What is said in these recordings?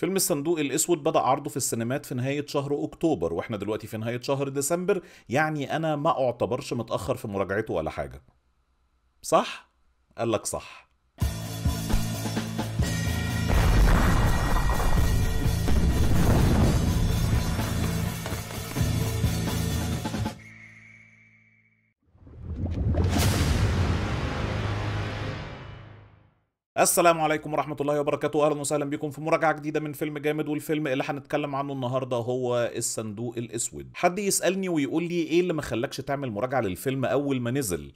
فيلم الصندوق الاسود بدا عرضه في السينمات في نهايه شهر اكتوبر واحنا دلوقتي في نهايه شهر ديسمبر يعني انا ما اعتبرش متاخر في مراجعته ولا حاجه صح قال لك صح السلام عليكم ورحمة الله وبركاته أهلا وسهلا بكم في مراجعة جديدة من فيلم جامد والفيلم اللي هنتكلم عنه النهاردة هو الصندوق الأسود حد يسألني ويقول لي إيه اللي ما تعمل مراجعة للفيلم أول ما نزل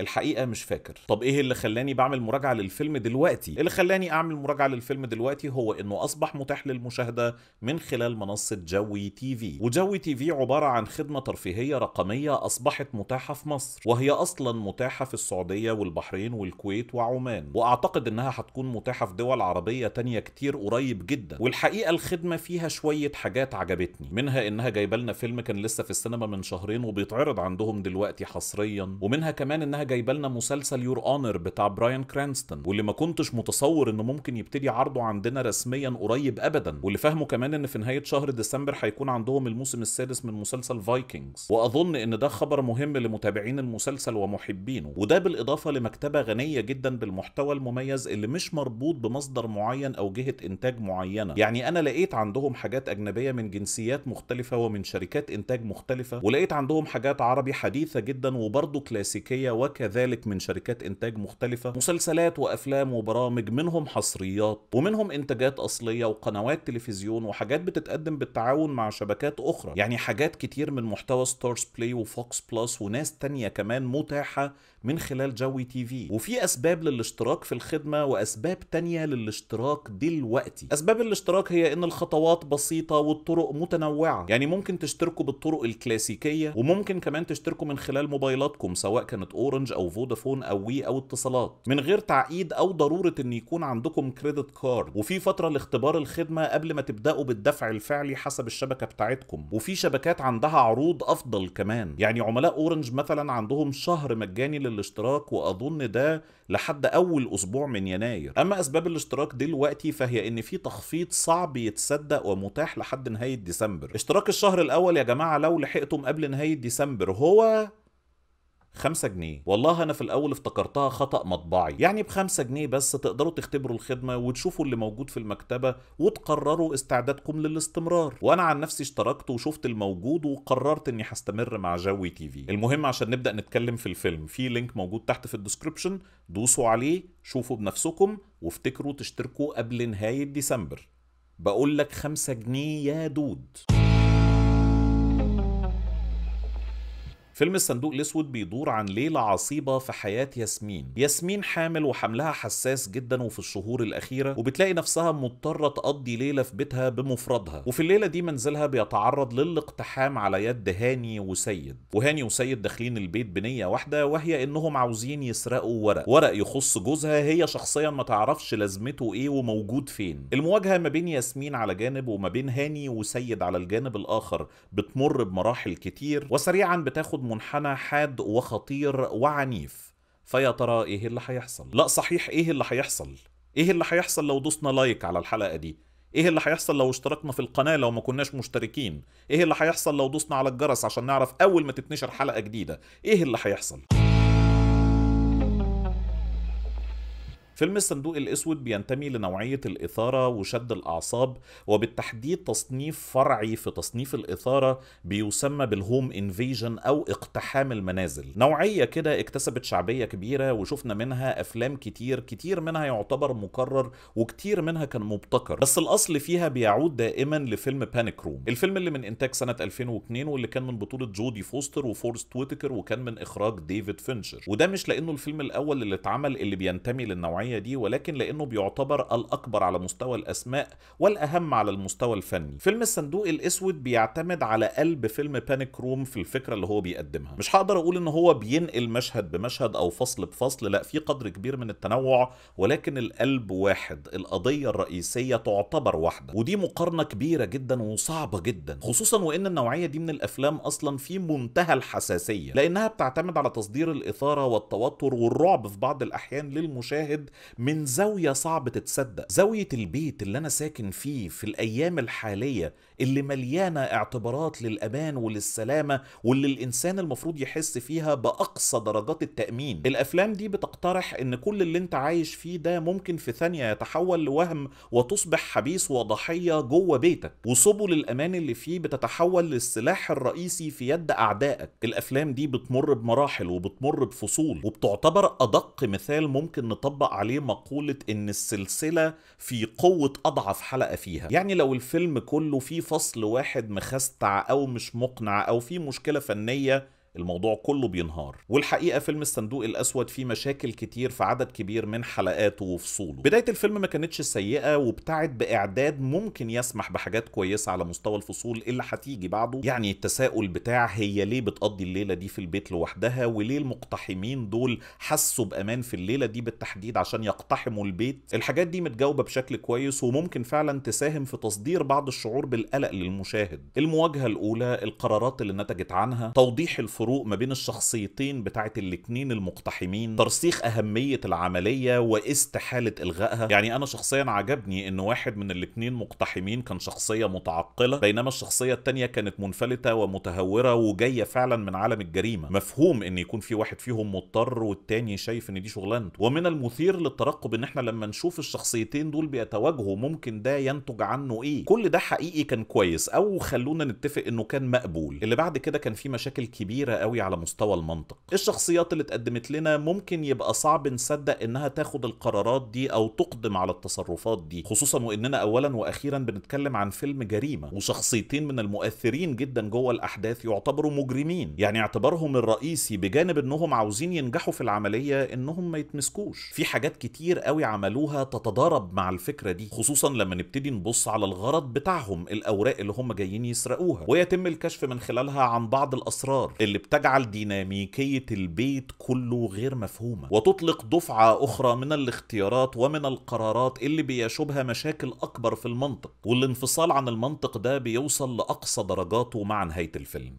الحقيقه مش فاكر طب ايه اللي خلاني بعمل مراجعه للفيلم دلوقتي اللي خلاني اعمل مراجعه للفيلم دلوقتي هو انه اصبح متاح للمشاهده من خلال منصه جوي تي في وجوي تي في عباره عن خدمه ترفيهيه رقميه اصبحت متاحه في مصر وهي اصلا متاحه في السعوديه والبحرين والكويت وعمان واعتقد انها هتكون متاحه في دول عربيه تانية كتير قريب جدا والحقيقه الخدمه فيها شويه حاجات عجبتني منها انها جايبه لنا فيلم كان لسه في السينما من شهرين وبيتعرض عندهم دلوقتي حصريا ومنها كمان انها جايبه لنا مسلسل يور اونر بتاع براين كرانستون واللي ما كنتش متصور انه ممكن يبتدي عرضه عندنا رسميا قريب ابدا واللي فاهمه كمان ان في نهايه شهر ديسمبر هيكون عندهم الموسم السادس من مسلسل فايكنجز واظن ان ده خبر مهم لمتابعين المسلسل ومحبينه وده بالاضافه لمكتبه غنيه جدا بالمحتوى المميز اللي مش مربوط بمصدر معين او جهه انتاج معينه يعني انا لقيت عندهم حاجات اجنبيه من جنسيات مختلفه ومن شركات انتاج مختلفه ولقيت عندهم حاجات عربي حديثه جدا وبرضه كلاسيكيه وكذلك من شركات إنتاج مختلفة مسلسلات وأفلام وبرامج منهم حصريات ومنهم إنتاجات أصلية وقنوات تلفزيون وحاجات بتتقدم بالتعاون مع شبكات أخرى يعني حاجات كتير من محتوى ستارز بلاي وفوكس بلس وناس تانية كمان متاحة من خلال جوي تي في وفي أسباب للاشتراك في الخدمة وأسباب تانية للاشتراك دلوقتي أسباب الاشتراك هي إن الخطوات بسيطة والطرق متنوعة يعني ممكن تشتركوا بالطرق الكلاسيكية وممكن كمان تشتركوا من خلال موبايلاتكم سواء كانت أورنج اورنج او فودافون او وي او اتصالات من غير تعقيد او ضروره ان يكون عندكم كريدت كارد وفي فتره لاختبار الخدمه قبل ما تبداوا بالدفع الفعلي حسب الشبكه بتاعتكم وفي شبكات عندها عروض افضل كمان يعني عملاء اورنج مثلا عندهم شهر مجاني للاشتراك واظن ده لحد اول اسبوع من يناير اما اسباب الاشتراك دلوقتي فهي ان في تخفيض صعب يتصدق ومتاح لحد نهايه ديسمبر اشتراك الشهر الاول يا جماعه لو لحقتم قبل نهايه ديسمبر هو 5 جنيه والله انا في الاول افتكرتها خطا مطبعي يعني ب 5 جنيه بس تقدروا تختبروا الخدمه وتشوفوا اللي موجود في المكتبه وتقرروا استعدادكم للاستمرار وانا عن نفسي اشتركت وشفت الموجود وقررت اني هستمر مع جوي تي في المهم عشان نبدا نتكلم في الفيلم في لينك موجود تحت في الديسكربشن دوسوا عليه شوفوا بنفسكم وافتكروا تشتركوا قبل نهايه ديسمبر بقول لك 5 جنيه يا دود فيلم الصندوق الاسود بيدور عن ليله عصيبه في حياه ياسمين ياسمين حامل وحملها حساس جدا وفي الشهور الاخيره وبتلاقي نفسها مضطره تقضي ليله في بيتها بمفردها وفي الليله دي منزلها بيتعرض للاقتحام على يد هاني وسيد وهاني وسيد داخلين البيت بنيه واحده وهي انهم عاوزين يسرقوا ورق ورق يخص جوزها هي شخصيا ما تعرفش لازمته ايه وموجود فين المواجهه ما بين ياسمين على جانب وما بين هاني وسيد على الجانب الاخر بتمر بمراحل كتير وسريعا بتاخد بياخد منحنى حاد وخطير وعنيف فيا ترى ايه اللي هيحصل لا صحيح ايه اللي هيحصل ايه اللي هيحصل لو دوسنا لايك على الحلقه دي ايه اللي هيحصل لو اشتركنا في القناه لو ما كناش مشتركين ايه اللي هيحصل لو دوسنا على الجرس عشان نعرف اول ما تتنشر حلقه جديده ايه اللي هيحصل فيلم الصندوق الأسود بينتمي لنوعية الإثارة وشد الأعصاب وبالتحديد تصنيف فرعي في تصنيف الإثارة بيسمى بالهوم انفيجن أو اقتحام المنازل نوعية كده اكتسبت شعبية كبيرة وشفنا منها أفلام كتير كتير منها يعتبر مكرر وكتير منها كان مبتكر بس الأصل فيها بيعود دائما لفيلم بانيك روم الفيلم اللي من إنتاج سنة 2002 واللي كان من بطولة جودي فوستر وفورست ويتكر وكان من إخراج ديفيد فينشر وده مش لأنه الفيلم الأول اللي اتعمل اللي بينتمي للنوعية الاغنيه دي ولكن لأنه بيعتبر الأكبر على مستوى الأسماء والأهم على المستوى الفني فيلم الصندوق الأسود بيعتمد على قلب فيلم بانيك روم في الفكرة اللي هو بيقدمها مش هقدر أقول إن هو بينقل مشهد بمشهد أو فصل بفصل لا في قدر كبير من التنوع ولكن القلب واحد القضية الرئيسية تعتبر واحدة ودي مقارنة كبيرة جدا وصعبة جدا خصوصا وإن النوعية دي من الأفلام أصلا في منتهى الحساسية لأنها بتعتمد على تصدير الإثارة والتوتر والرعب في بعض الأحيان للمشاهد من زاوية صعب تتصدق زاوية البيت اللي أنا ساكن فيه في الأيام الحالية اللي مليانة اعتبارات للأمان وللسلامة واللي الإنسان المفروض يحس فيها بأقصى درجات التأمين الأفلام دي بتقترح إن كل اللي أنت عايش فيه ده ممكن في ثانية يتحول لوهم وتصبح حبيس وضحية جوه بيتك وسبل الأمان اللي فيه بتتحول للسلاح الرئيسي في يد أعدائك الأفلام دي بتمر بمراحل وبتمر بفصول وبتعتبر أدق مثال ممكن نطبق عليه مقولة إن السلسلة في قوة أضعف حلقة فيها يعني لو الفيلم كله فيه فصل واحد مخستع أو مش مقنع أو فيه مشكلة فنية الموضوع كله بينهار والحقيقه فيلم الصندوق الاسود فيه مشاكل كتير في عدد كبير من حلقاته وفصوله بدايه الفيلم ما كانتش سيئه وابتعد باعداد ممكن يسمح بحاجات كويسه على مستوى الفصول اللي هتيجي بعده يعني التساؤل بتاع هي ليه بتقضي الليله دي في البيت لوحدها وليه المقتحمين دول حسوا بامان في الليله دي بالتحديد عشان يقتحموا البيت الحاجات دي متجاوبه بشكل كويس وممكن فعلا تساهم في تصدير بعض الشعور بالقلق للمشاهد المواجهه الاولى القرارات اللي نتجت عنها توضيح الفصول الفروق ما بين الشخصيتين بتاعت الاتنين المقتحمين ترسيخ أهمية العملية واستحالة إلغائها يعني أنا شخصيا عجبني إن واحد من الاتنين مقتحمين كان شخصية متعقلة بينما الشخصية التانية كانت منفلتة ومتهورة وجاية فعلا من عالم الجريمة مفهوم إن يكون في واحد فيهم مضطر والتاني شايف إن دي شغلانته ومن المثير للترقب إن إحنا لما نشوف الشخصيتين دول بيتواجهوا ممكن ده ينتج عنه إيه كل ده حقيقي كان كويس أو خلونا نتفق إنه كان مقبول اللي بعد كده كان في مشاكل كبيرة كبيره قوي على مستوى المنطق إيه الشخصيات اللي اتقدمت لنا ممكن يبقى صعب نصدق انها تاخد القرارات دي او تقدم على التصرفات دي خصوصا واننا اولا واخيرا بنتكلم عن فيلم جريمه وشخصيتين من المؤثرين جدا جوه الاحداث يعتبروا مجرمين يعني اعتبارهم الرئيسي بجانب انهم عاوزين ينجحوا في العمليه انهم ما يتمسكوش في حاجات كتير قوي عملوها تتضارب مع الفكره دي خصوصا لما نبتدي نبص على الغرض بتاعهم الاوراق اللي هم جايين يسرقوها ويتم الكشف من خلالها عن بعض الاسرار اللي بتجعل ديناميكية البيت كله غير مفهومة وتطلق دفعة أخرى من الاختيارات ومن القرارات اللي بيشوبها مشاكل أكبر في المنطق والانفصال عن المنطق ده بيوصل لأقصى درجاته مع نهاية الفيلم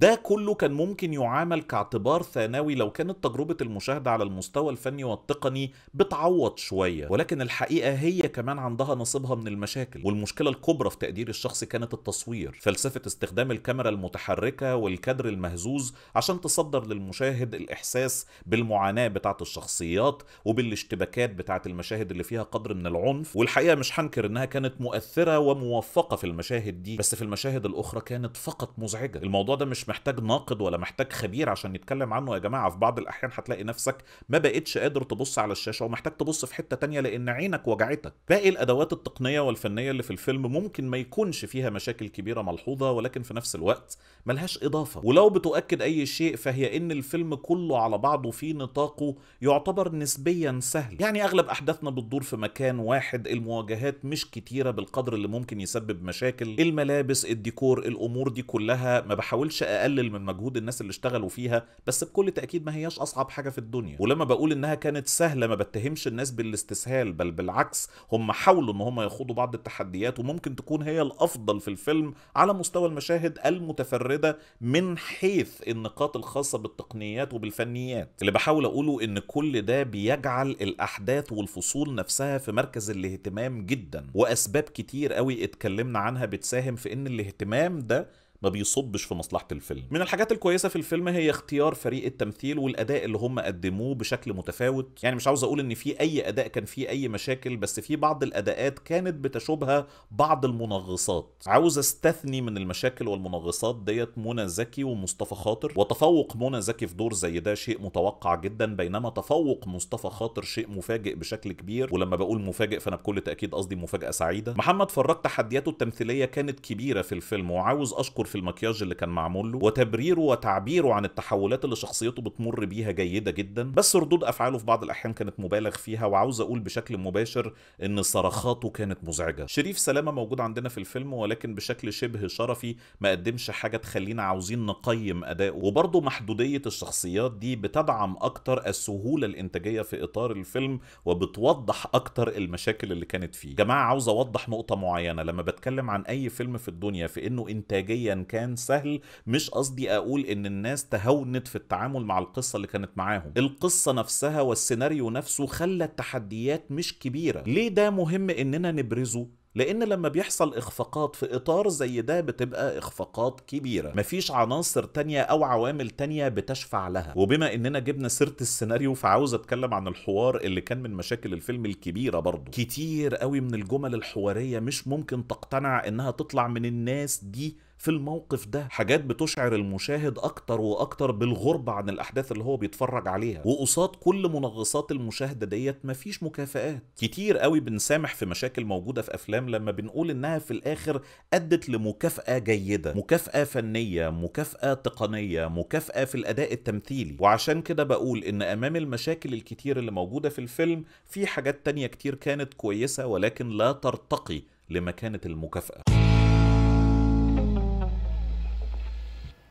ده كله كان ممكن يعامل كاعتبار ثانوي لو كانت تجربة المشاهدة على المستوى الفني والتقني بتعوض شوية ولكن الحقيقة هي كمان عندها نصيبها من المشاكل والمشكلة الكبرى في تقدير الشخص كانت التصوير فلسفة استخدام الكاميرا المتحركة والكادر المهزوز عشان تصدر للمشاهد الإحساس بالمعاناة بتاعة الشخصيات وبالاشتباكات بتاعة المشاهد اللي فيها قدر من العنف والحقيقة مش هنكر إنها كانت مؤثرة وموفقة في المشاهد دي بس في المشاهد الأخرى كانت فقط مزعجة الموضوع ده مش محتاج ناقد ولا محتاج خبير عشان يتكلم عنه يا جماعه في بعض الاحيان هتلاقي نفسك ما بقتش قادر تبص على الشاشه ومحتاج تبص في حته تانية لان عينك وجعتك باقي الادوات التقنيه والفنيه اللي في الفيلم ممكن ما يكونش فيها مشاكل كبيره ملحوظه ولكن في نفس الوقت ملهاش اضافه ولو بتؤكد اي شيء فهي ان الفيلم كله على بعضه في نطاقه يعتبر نسبيا سهل يعني اغلب احداثنا بتدور في مكان واحد المواجهات مش كتيره بالقدر اللي ممكن يسبب مشاكل الملابس الديكور الامور دي كلها ما بحاولش اقلل من مجهود الناس اللي اشتغلوا فيها بس بكل تاكيد ما هياش اصعب حاجه في الدنيا ولما بقول انها كانت سهله ما بتهمش الناس بالاستسهال بل بالعكس هم حاولوا ان هم يخوضوا بعض التحديات وممكن تكون هي الافضل في الفيلم على مستوى المشاهد المتفرده من حيث النقاط الخاصه بالتقنيات وبالفنيات اللي بحاول اقوله ان كل ده بيجعل الاحداث والفصول نفسها في مركز الاهتمام جدا واسباب كتير قوي اتكلمنا عنها بتساهم في ان الاهتمام ده ما بيصبش في مصلحه الفيلم من الحاجات الكويسه في الفيلم هي اختيار فريق التمثيل والاداء اللي هم قدموه بشكل متفاوت يعني مش عاوز اقول ان في اي اداء كان فيه اي مشاكل بس في بعض الاداءات كانت بتشوبها بعض المنغصات عاوز استثني من المشاكل والمنغصات ديت منى زكي ومصطفى خاطر وتفوق منى زكي في دور زي ده شيء متوقع جدا بينما تفوق مصطفى خاطر شيء مفاجئ بشكل كبير ولما بقول مفاجئ فانا بكل تاكيد قصدي مفاجاه سعيده محمد فرج تحدياته التمثيليه كانت كبيره في الفيلم وعاوز اشكر في المكياج اللي كان معمول له وتبريره وتعبيره عن التحولات اللي شخصيته بتمر بيها جيده جدا بس ردود افعاله في بعض الاحيان كانت مبالغ فيها وعاوز اقول بشكل مباشر ان صرخاته كانت مزعجه شريف سلامه موجود عندنا في الفيلم ولكن بشكل شبه شرفي ما قدمش حاجه تخلينا عاوزين نقيم اداؤه وبرضه محدوديه الشخصيات دي بتدعم اكتر السهوله الانتاجيه في اطار الفيلم وبتوضح اكتر المشاكل اللي كانت فيه جماعه عاوز اوضح نقطه معينه لما بتكلم عن اي فيلم في الدنيا في انه انتاجيا كان سهل مش قصدي اقول ان الناس تهونت في التعامل مع القصه اللي كانت معاهم القصه نفسها والسيناريو نفسه خلى التحديات مش كبيره ليه ده مهم اننا نبرزه لان لما بيحصل اخفاقات في اطار زي ده بتبقى اخفاقات كبيره مفيش عناصر تانية او عوامل تانية بتشفع لها وبما اننا جبنا سيره السيناريو فعاوز اتكلم عن الحوار اللي كان من مشاكل الفيلم الكبيره برضه كتير قوي من الجمل الحواريه مش ممكن تقتنع انها تطلع من الناس دي في الموقف ده حاجات بتشعر المشاهد اكتر واكتر بالغربه عن الاحداث اللي هو بيتفرج عليها وقصاد كل منغصات المشاهده ديت مفيش مكافآت كتير قوي بنسامح في مشاكل موجوده في افلام لما بنقول انها في الاخر ادت لمكافاه جيده مكافاه فنيه مكافاه تقنيه مكافاه في الاداء التمثيلي وعشان كده بقول ان امام المشاكل الكتير اللي موجوده في الفيلم في حاجات تانية كتير كانت كويسه ولكن لا ترتقي لمكانه المكافاه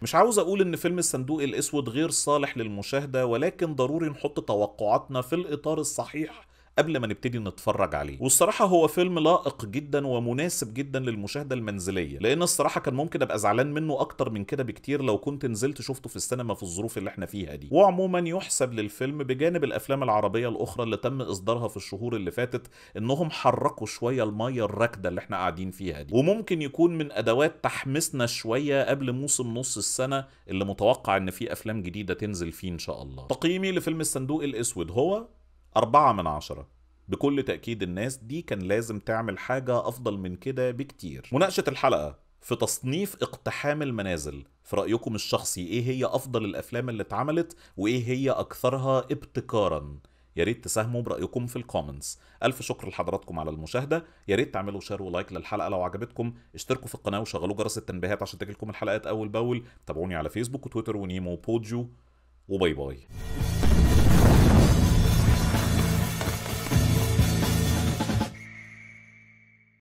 مش عاوز اقول ان فيلم الصندوق الاسود غير صالح للمشاهده ولكن ضروري نحط توقعاتنا في الاطار الصحيح قبل ما نبتدي نتفرج عليه والصراحه هو فيلم لائق جدا ومناسب جدا للمشاهده المنزليه لان الصراحه كان ممكن ابقى زعلان منه اكتر من كده بكتير لو كنت نزلت شفته في السينما في الظروف اللي احنا فيها دي وعموما يحسب للفيلم بجانب الافلام العربيه الاخرى اللي تم اصدارها في الشهور اللي فاتت انهم حركوا شويه الميه الراكده اللي احنا قاعدين فيها دي وممكن يكون من ادوات تحمسنا شويه قبل موسم نص السنه اللي متوقع ان في افلام جديده تنزل فيه ان شاء الله تقييمي لفيلم الصندوق الاسود هو أربعة من عشرة بكل تأكيد الناس دي كان لازم تعمل حاجة أفضل من كده بكتير مناقشة الحلقة في تصنيف اقتحام المنازل في رأيكم الشخصي ايه هي افضل الافلام اللي اتعملت وايه هي اكثرها ابتكارا يا ريت تساهموا برأيكم في الكومنتس ألف شكر لحضراتكم على المشاهدة يا ريت تعملوا شير ولايك للحلقة لو عجبتكم اشتركوا في القناة وشغلوا جرس التنبيهات عشان تجيلكم الحلقات أول بأول تابعوني على فيسبوك وتويتر ونيمو وبوديو وباي باي